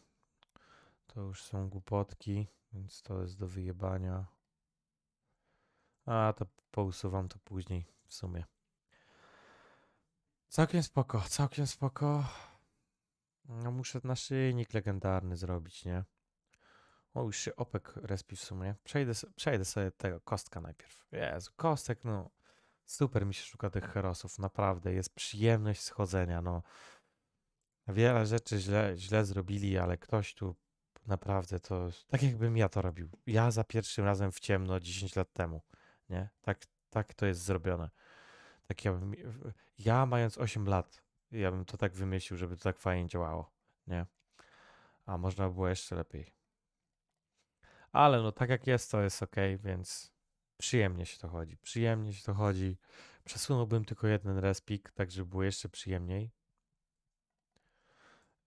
To już są głupotki, więc to jest do wyjebania. A, to pousuwam to później w sumie. Całkiem spoko, całkiem spoko. No muszę naszyjnik legendarny zrobić, nie? O, już się opek respi w sumie. Przejdę, przejdę sobie tego kostka najpierw. Jezu, kostek, no. Super mi się szuka tych herosów, naprawdę. Jest przyjemność schodzenia, no. Wiele rzeczy źle, źle zrobili, ale ktoś tu naprawdę to... Tak jakbym ja to robił. Ja za pierwszym razem w ciemno 10 lat temu, nie? Tak, tak to jest zrobione. Tak ja, bym, ja mając 8 lat, ja bym to tak wymyślił, żeby to tak fajnie działało, nie? A można było jeszcze lepiej ale no tak jak jest, to jest ok, więc przyjemnie się to chodzi. Przyjemnie się to chodzi. Przesunąłbym tylko jeden respik, tak żeby było jeszcze przyjemniej.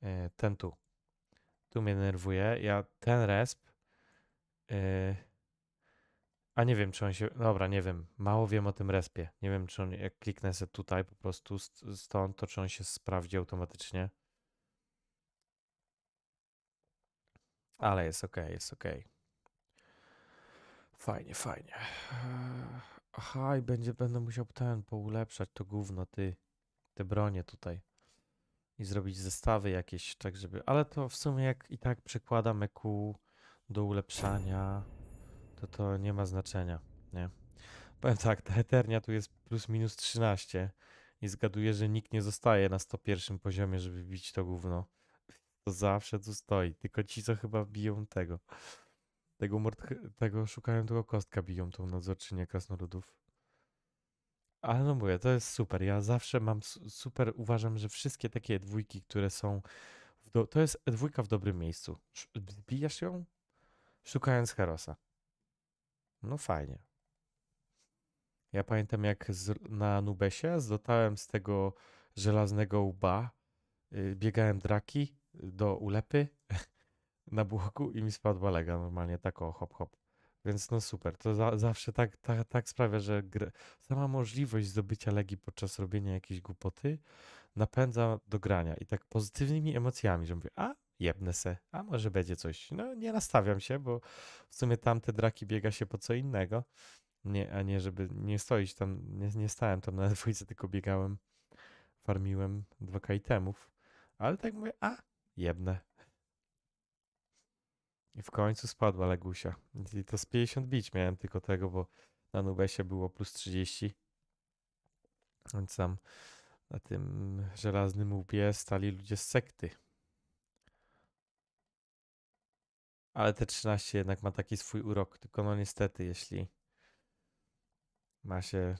E, ten tu. Tu mnie denerwuje. Ja ten resp. E, a nie wiem, czy on się. Dobra, nie wiem. Mało wiem o tym respie. Nie wiem, czy on. Jak kliknę sobie tutaj po prostu stąd, to czy on się sprawdzi automatycznie. Ale jest ok, jest ok. Fajnie, fajnie. Aha, i będzie, będę musiał ten poulepszać to gówno, ty, te bronie tutaj. I zrobić zestawy jakieś, tak żeby... Ale to w sumie jak i tak przekładamy EQ do ulepszania, to to nie ma znaczenia, nie? Powiem tak, ta Eternia tu jest plus minus 13 i zgaduję, że nikt nie zostaje na 101 poziomie, żeby bić to gówno. To zawsze tu stoi, tylko ci co chyba biją tego. Tego, mord, tego szukałem, kostka biją tą nadzorczynię krasnoludów. Ale no mówię, to jest super. Ja zawsze mam super, uważam, że wszystkie takie dwójki, które są. Do, to jest dwójka w dobrym miejscu. Zbijasz ją, szukając Herosa. No fajnie. Ja pamiętam, jak z, na Nubesie zlotałem z tego żelaznego łba, yy, biegałem draki do ulepy na błoku i mi spadła lega normalnie, tak o, hop, hop. Więc no super, to za, zawsze tak, tak, tak sprawia, że sama możliwość zdobycia legi podczas robienia jakiejś głupoty napędza do grania i tak pozytywnymi emocjami, że mówię, a jebnę se, a może będzie coś. No nie nastawiam się, bo w sumie tamte draki biega się po co innego, nie, a nie żeby nie stoić tam, nie, nie stałem tam na dwójce, tylko biegałem, farmiłem 2 itemów, ale tak mówię, a jebnę, i w końcu spadła Legusia. I to z 50 bić miałem tylko tego, bo na Nubesie było plus 30. Więc tam na tym żelaznym łbie stali ludzie z sekty. Ale te 13 jednak ma taki swój urok. Tylko no niestety, jeśli ma się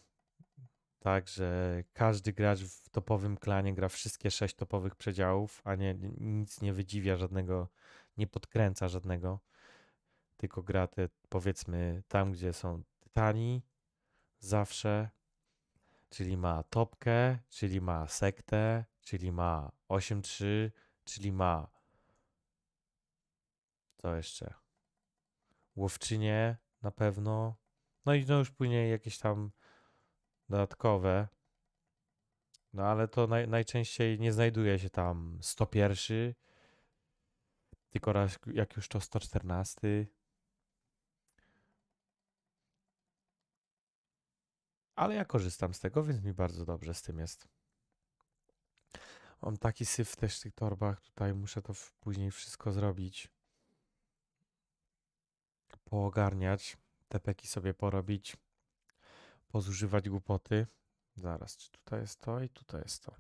tak, że każdy gracz w topowym klanie gra wszystkie sześć topowych przedziałów, a nie, nic nie wydziwia żadnego nie podkręca żadnego, tylko gra te, powiedzmy tam, gdzie są tytani zawsze, czyli ma topkę, czyli ma sektę, czyli ma 8-3, czyli ma co jeszcze? Łowczynie na pewno. No i no już później jakieś tam dodatkowe. No ale to naj, najczęściej nie znajduje się tam 101, tylko raz, jak już to 114. Ale ja korzystam z tego, więc mi bardzo dobrze z tym jest. Mam taki syf też w tych torbach. Tutaj muszę to później wszystko zrobić. Poogarniać. Te peki sobie porobić. Pozużywać głupoty. Zaraz, czy tutaj jest to i tutaj jest to.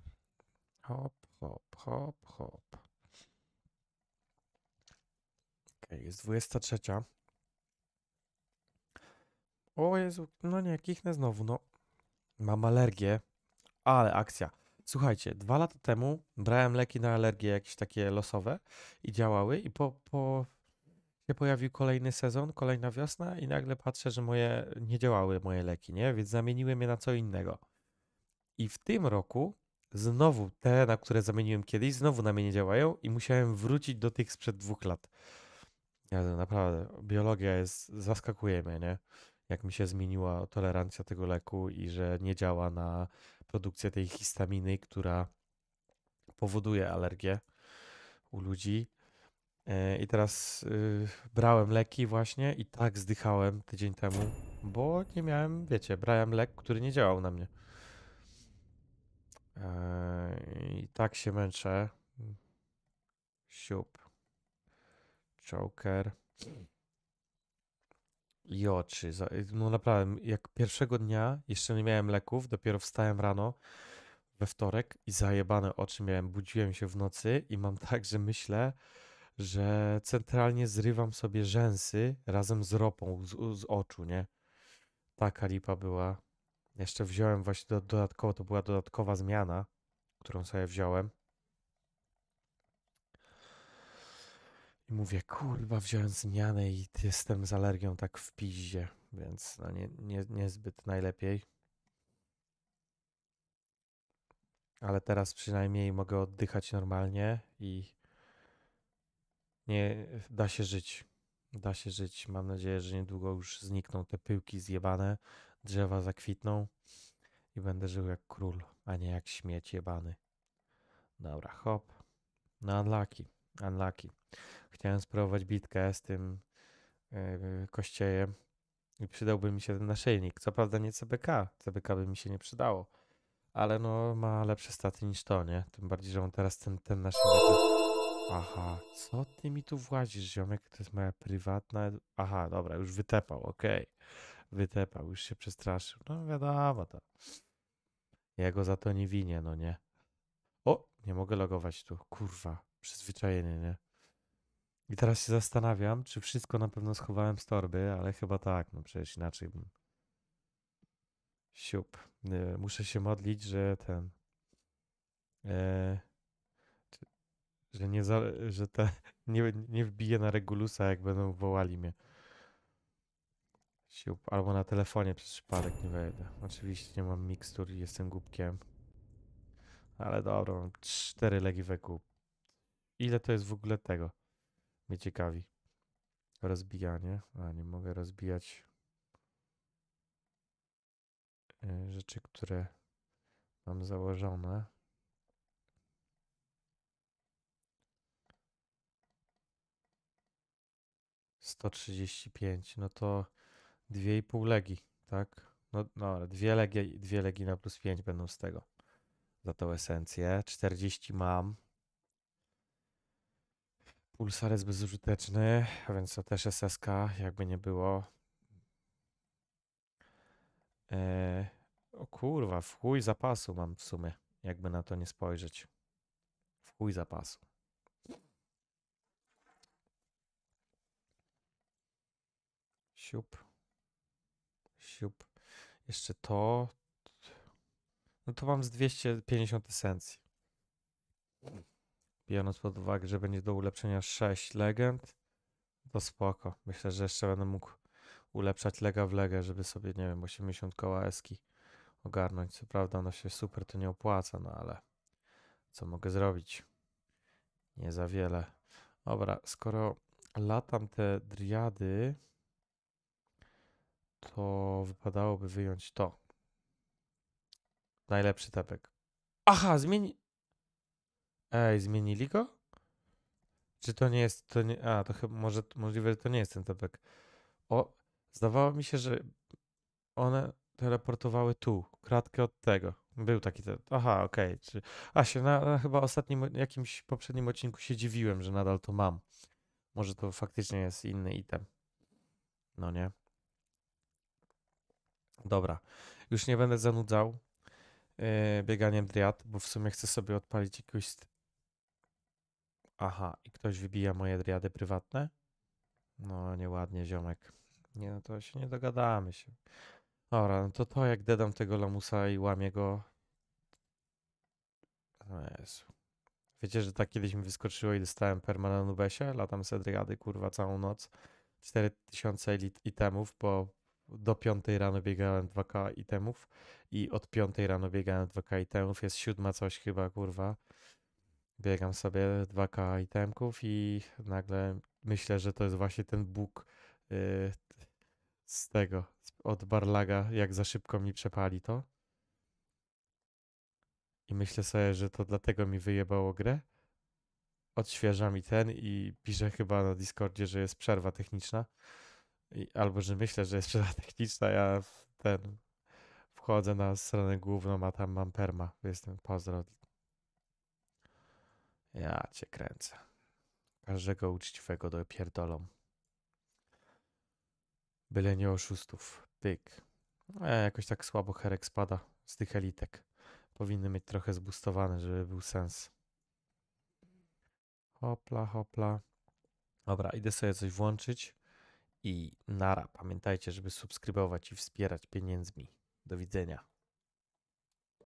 Hop, hop, hop, hop. Okej, jest 23. O Jezu, no nie, kichnę znowu, no. Mam alergię, ale akcja. Słuchajcie, dwa lata temu brałem leki na alergię jakieś takie losowe i działały i po, po się pojawił kolejny sezon, kolejna wiosna i nagle patrzę, że moje nie działały moje leki, nie? Więc zamieniłem je na co innego. I w tym roku znowu te, na które zamieniłem kiedyś, znowu na mnie nie działają i musiałem wrócić do tych sprzed dwóch lat. Ja no, naprawdę, biologia jest, zaskakuje mnie, nie? Jak mi się zmieniła tolerancja tego leku i że nie działa na produkcję tej histaminy, która powoduje alergię u ludzi. E, I teraz yy, brałem leki właśnie i tak zdychałem tydzień temu, bo nie miałem, wiecie, brałem lek, który nie działał na mnie. Yy, I tak się męczę. Siup. Joker. I oczy. No naprawdę, jak pierwszego dnia jeszcze nie miałem leków, dopiero wstałem rano we wtorek i zajebane oczy miałem. Budziłem się w nocy i mam tak, że myślę, że centralnie zrywam sobie rzęsy razem z ropą z, z oczu, nie? Taka lipa była. Jeszcze wziąłem właśnie do, dodatkowo, to była dodatkowa zmiana, którą sobie wziąłem. I mówię, kurwa, wziąłem zmianę i jestem z alergią tak w piździe, więc no nie, nie, niezbyt najlepiej. Ale teraz przynajmniej mogę oddychać normalnie i nie da się żyć. Da się żyć. Mam nadzieję, że niedługo już znikną te pyłki zjebane, drzewa zakwitną i będę żył jak król, a nie jak śmieć jebany. Dobra, hop. Na no, Unlucky. Chciałem spróbować bitkę z tym yy, kościejem i przydałby mi się ten naszyjnik. Co prawda nie CBK, CBK by mi się nie przydało, ale no ma lepsze staty niż to, nie? Tym bardziej, że on teraz ten, ten naszyjnik... Aha, co ty mi tu włazisz, ziomek? To jest moja prywatna... Aha, dobra, już wytepał, okej. Okay. Wytepał, już się przestraszył. No wiadomo to. Ja go za to nie winię, no nie? O, nie mogę logować tu, kurwa przyzwyczajenie, nie? I teraz się zastanawiam, czy wszystko na pewno schowałem z torby, ale chyba tak, no przecież inaczej bym... Siup. E, muszę się modlić, że ten... E, że nie, za, że te, nie, nie wbiję na Regulusa, jak będą wołali mnie. Siup. Albo na telefonie przez przypadek nie wejdę. Oczywiście nie mam mikstur i jestem głupkiem. Ale dobra, mam cztery legi wekup ile to jest w ogóle tego? Mnie ciekawi. Rozbijanie. A, nie mogę rozbijać e, rzeczy, które mam założone. Sto trzydzieści pięć, no to dwie i pół legi, tak? No, no dwie legi, dwie legi na plus pięć będą z tego. Za tą esencję. czterdzieści mam, Pulsar jest bezużyteczny, więc to też SSK, jakby nie było. Eee, o kurwa, w chuj zapasu mam w sumie, jakby na to nie spojrzeć. W chuj zapasu. Siup. Siup. Jeszcze to. No to mam z 250 esencji biorąc pod uwagę, że będzie do ulepszenia 6 legend, to spoko. Myślę, że jeszcze będę mógł ulepszać lega w legę, żeby sobie, nie wiem, 80 koła eski ogarnąć. Co prawda ono się super to nie opłaca, no ale co mogę zrobić? Nie za wiele. Dobra, skoro latam te driady, to wypadałoby wyjąć to. Najlepszy tepek. Aha, zmień... Ej, zmienili go? Czy to nie jest, to nie, a to chyba może, możliwe, że to nie jest ten topek. O, zdawało mi się, że one teleportowały tu, kratkę od tego. Był taki ten, aha, okej. Okay. Czy, a się na, na, chyba ostatnim, jakimś poprzednim odcinku się dziwiłem, że nadal to mam. Może to faktycznie jest inny item. No nie. Dobra. Już nie będę zanudzał yy, bieganiem driad, bo w sumie chcę sobie odpalić jakiegoś Aha, i ktoś wybija moje driady prywatne? No, nieładnie, ziomek. Nie, no to się nie dogadamy się. Dobra, no to to jak dedam tego lamusa i łamię go... No Jezu. Wiecie, że tak kiedyś mi wyskoczyło i dostałem perma na Nubesie? Latam se driady, kurwa, całą noc. 4000 itemów, bo do 5 rano biegałem 2K itemów i od 5 rano biegałem 2K itemów. Jest siódma coś chyba, kurwa biegam sobie 2K itemków i nagle myślę, że to jest właśnie ten bóg yy, z tego, od Barlaga, jak za szybko mi przepali to. I myślę sobie, że to dlatego mi wyjebało grę. Odświeżam i ten i piszę chyba na Discordzie, że jest przerwa techniczna. I, albo, że myślę, że jest przerwa techniczna, ja ten wchodzę na stronę główną, a tam mam perma. Jestem pozdro ja cię kręcę. Każdego uczciwego dopierdolą. Byle nie oszustów. Pyk. E, jakoś tak słabo herek spada z tych elitek. Powinny mieć trochę zbustowane, żeby był sens. Hopla, hopla. Dobra, idę sobie coś włączyć. I nara, pamiętajcie, żeby subskrybować i wspierać pieniędzmi. Do widzenia.